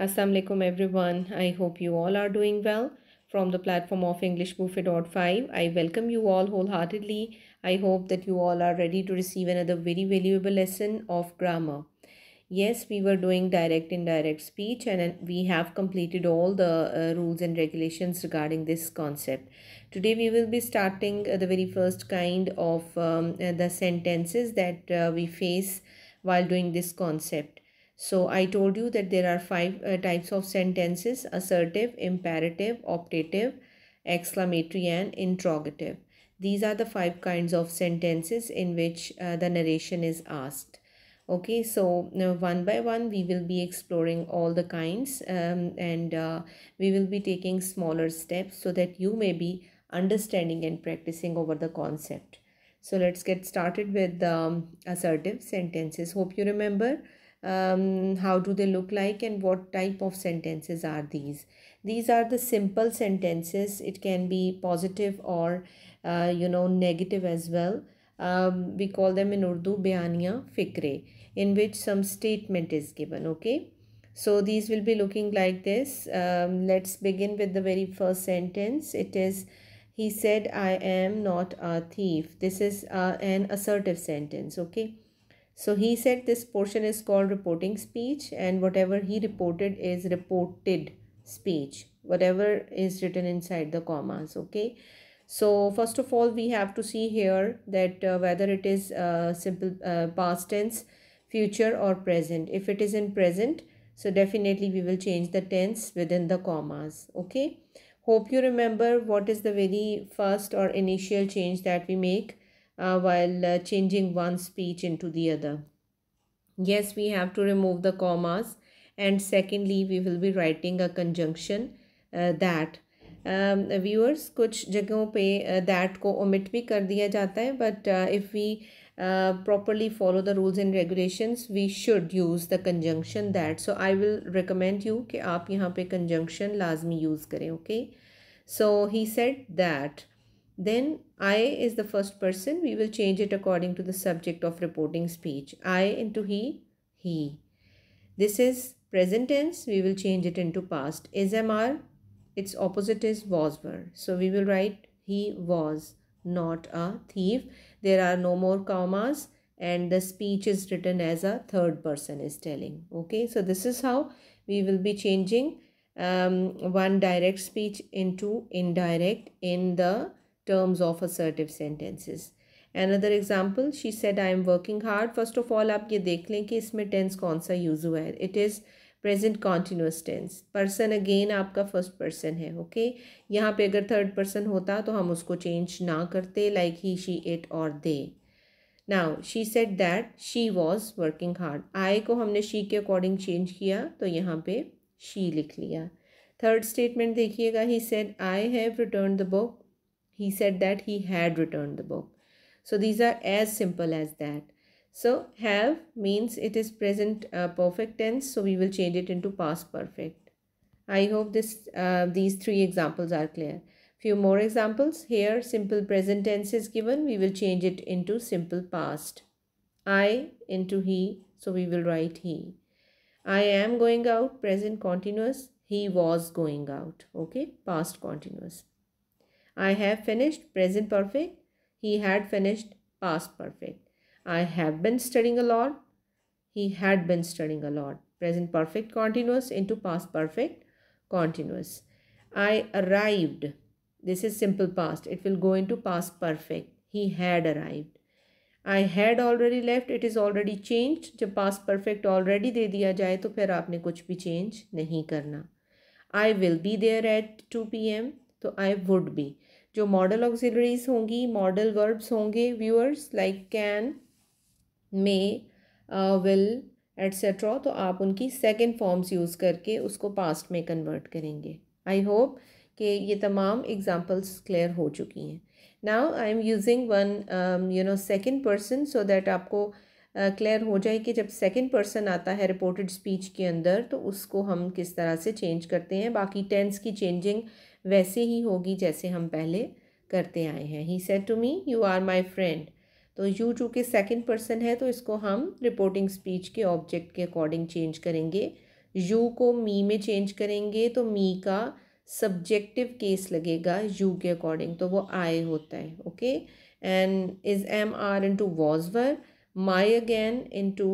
Assalamualaikum everyone. I hope you all are doing well. From the platform of English Buffet. 5, I welcome you all wholeheartedly. I hope that you all are ready to receive another very valuable lesson of grammar. Yes, we were doing direct indirect speech and we have completed all the uh, rules and regulations regarding this concept. Today we will be starting uh, the very first kind of um, uh, the sentences that uh, we face while doing this concept so I told you that there are five uh, types of sentences, assertive, imperative, optative, exclamatory and interrogative. These are the five kinds of sentences in which uh, the narration is asked. Okay, so now one by one we will be exploring all the kinds um, and uh, we will be taking smaller steps so that you may be understanding and practicing over the concept. So let's get started with the um, assertive sentences. Hope you remember um, how do they look like and what type of sentences are these these are the simple sentences it can be positive or uh, you know negative as well um, we call them in urdu bayaniya fikre in which some statement is given okay so these will be looking like this um, let's begin with the very first sentence it is he said i am not a thief this is uh, an assertive sentence okay so he said this portion is called reporting speech and whatever he reported is reported speech, whatever is written inside the commas, okay. So first of all, we have to see here that uh, whether it is uh, simple uh, past tense, future or present. If it is in present, so definitely we will change the tense within the commas, okay. Hope you remember what is the very first or initial change that we make uh, while uh, changing one speech into the other. Yes, we have to remove the commas and secondly, we will be writing a conjunction uh, that. Viewers um, कुछ जगहों पे that uh, को omit भी कर दिया जाता है but if we properly follow the rules and regulations we should use the conjunction that so i will recommend you कि आप यहाँ पे conjunction लाजमी use करें okay so he said that then I is the first person. We will change it according to the subject of reporting speech. I into he, he. This is present tense. We will change it into past. Is Its opposite is was were. So we will write he was not a thief. There are no more commas and the speech is written as a third person is telling. Okay. So this is how we will be changing um, one direct speech into indirect in the terms of assertive sentences. Another example, she said, I am working hard. First of all, आप ये देख लें कि इसमें tense कौन सा use हुआ है It is present continuous tense. Person again आपका first person है ओके okay? यहाँ पे अगर third person होता तो हम उसको change ना करते like he, she, it or they. Now, she said that she was working hard. I को हमने she के according change किया तो यहाँ पे she लिख लिया थर्ड स्टेटमेंट देखिएगा he said I have return the book he said that he had returned the book. So these are as simple as that. So have means it is present uh, perfect tense. So we will change it into past perfect. I hope this uh, these three examples are clear. Few more examples. Here simple present tense is given. We will change it into simple past. I into he. So we will write he. I am going out. Present continuous. He was going out. Okay. Past continuous. I have finished present perfect. He had finished past perfect. I have been studying a lot. He had been studying a lot. Present perfect continuous into past perfect continuous. I arrived. This is simple past. It will go into past perfect. He had arrived. I had already left. It is already changed. Change past perfect already de दे jaye, to तो aapne kuch bhi change nahi karna. I will be there at 2 p.m. तो I would be जो modal auxiliaries होंगी modal verbs होंगे viewers like can may will etcetera तो आप उनकी second forms use करके उसको पास्ट में कन्वर्ट करेंगे आई होप कि ये तमाम एग्ज़ाम्पल्स क्लियर हो चुकी हैं now I am using one you know second person so that आपको क्लियर uh, हो जाए कि जब सेकेंड पर्सन आता है रिपोर्टेड स्पीच के अंदर तो उसको हम किस तरह से चेंज करते हैं बाकी टेंस की चेंजिंग वैसे ही होगी जैसे हम पहले करते आए हैं he said to me you are my friend तो यू टू के सेकेंड पर्सन है तो इसको हम रिपोर्टिंग स्पीच के ऑब्जेक्ट के अकॉर्डिंग चेंज करेंगे यू को मी में चेंज करेंगे तो मी का सब्जेक्टिव केस लगेगा यू के अकॉर्डिंग तो वो आए होता है okay and is am are into was were my again into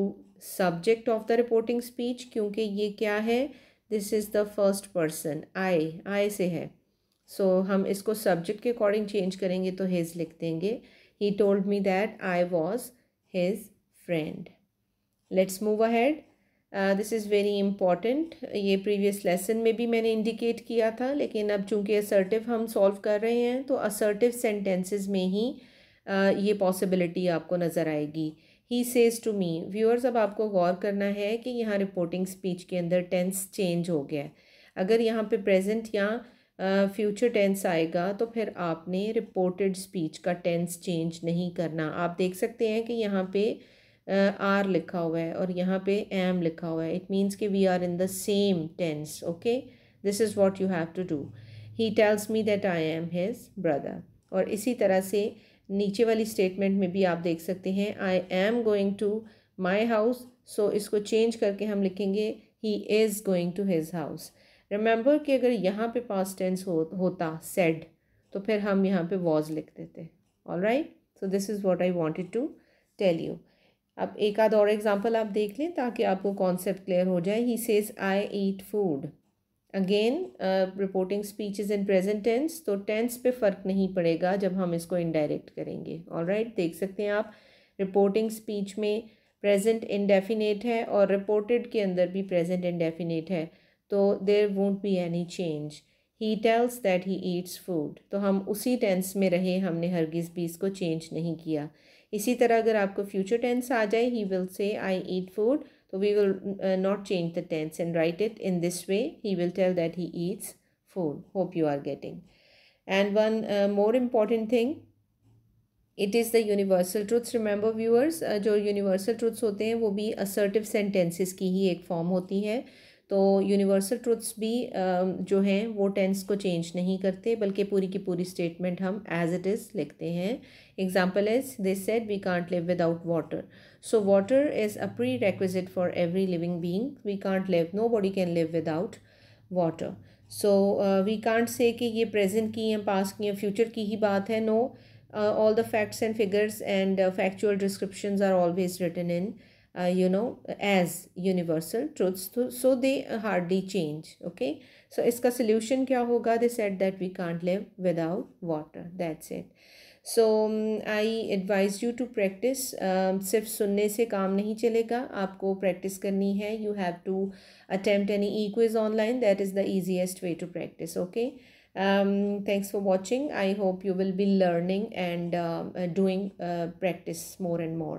subject of the reporting speech क्योंकि ये क्या है this is the first person I I say है सो so, हम इसको सब्जेक्ट के अकॉर्डिंग चेंज करेंगे तो हिज लिख देंगे he told me that I was his friend let's move ahead this is very important ये प्रीवियस लेसन में भी मैंने इंडिकेट किया था लेकिन अब चूंकि असर्टिव हम सॉल्व कर रहे हैं तो असर्टिव सेंटेंसेस में ही uh, ये पॉसिबिलिटी आपको नज़र आएगी he says to me viewers अब आपको गौर करना है कि यहाँ रिपोर्टिंग स्पीच के अंदर टेंस चेंज हो गया है अगर यहाँ पे प्रेजेंट या फ्यूचर टेंस आएगा तो फिर आपने रिपोर्टेड स्पीच का टेंस चेंज नहीं करना आप देख सकते हैं कि यहाँ पे आर uh, लिखा हुआ है और यहाँ पे एम लिखा हुआ है इट मीन्स कि we are in the same tense okay this is what you have to do he tells me that I am his brother और इसी तरह से नीचे वाली स्टेटमेंट में भी आप देख सकते हैं I am going to my house so इसको चेंज करके हम लिखेंगे he is going to his house remember कि अगर यहाँ पे पास टेंस हो होता सेड तो फिर हम यहाँ पे वॉज लिख देते all right so this is what I wanted to tell you अब एक आध और एग्जाम्पल आप देख लें ताकि आपको कॉन्सेप्ट क्लियर हो जाए he says I eat food again reporting speech is in present tense तो टेंस पे फ़र्क नहीं पड़ेगा जब हम इसको इनडायरेक्ट करेंगे ऑल राइट right? देख सकते हैं आप रिपोर्टिंग स्पीच में प्रेजेंट इनडेफिनेट है और रिपोर्टेड के अंदर भी प्रेजेंट इनडेफिनेट है तो there won't be any change he tells that he eats food तो हम उसी टेंस में रहे हमने हरगिज़ भी इसको चेंज नहीं किया इसी तरह अगर आपको फ्यूचर टेंस आ जाए he will say I eat food तो we will not change the tense and write it in this way he will tell that he eats food hope you are getting and one more important thing it is the universal truths remember viewers जो universal truths होते हैं वो भी assertive sentences की ही एक form होती है तो यूनिवर्सल ट्रूथ्स भी जो हैं वो टेंस को चेंज नहीं करते बल्कि पूरी की पूरी स्टेटमेंट हम एज इट इज़ लिखते हैं example is they said we can't live without water so water is a prerequisite for every living being we can't live nobody can live without water so we can't say कि ये present की हैं पास की हैं future की ही बात है no all the facts and figures and factual description are always written in uh, you know as universal truths so, so they hardly change okay so iska solution kya hoga they said that we can't live without water that's it so I advise you to practise सिर्फ सुनने से काम नहीं चलेगा आपको practice करनी है You have to attempt any quiz online. That is the easiest way to practice. Okay. um thanks for watching i hope you will be learning and uh, doing uh, practice more and more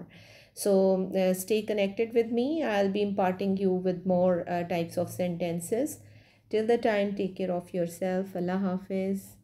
so uh, stay connected with me. I'll be imparting you with more uh, types of sentences. Till the time, take care of yourself. Allah Hafiz.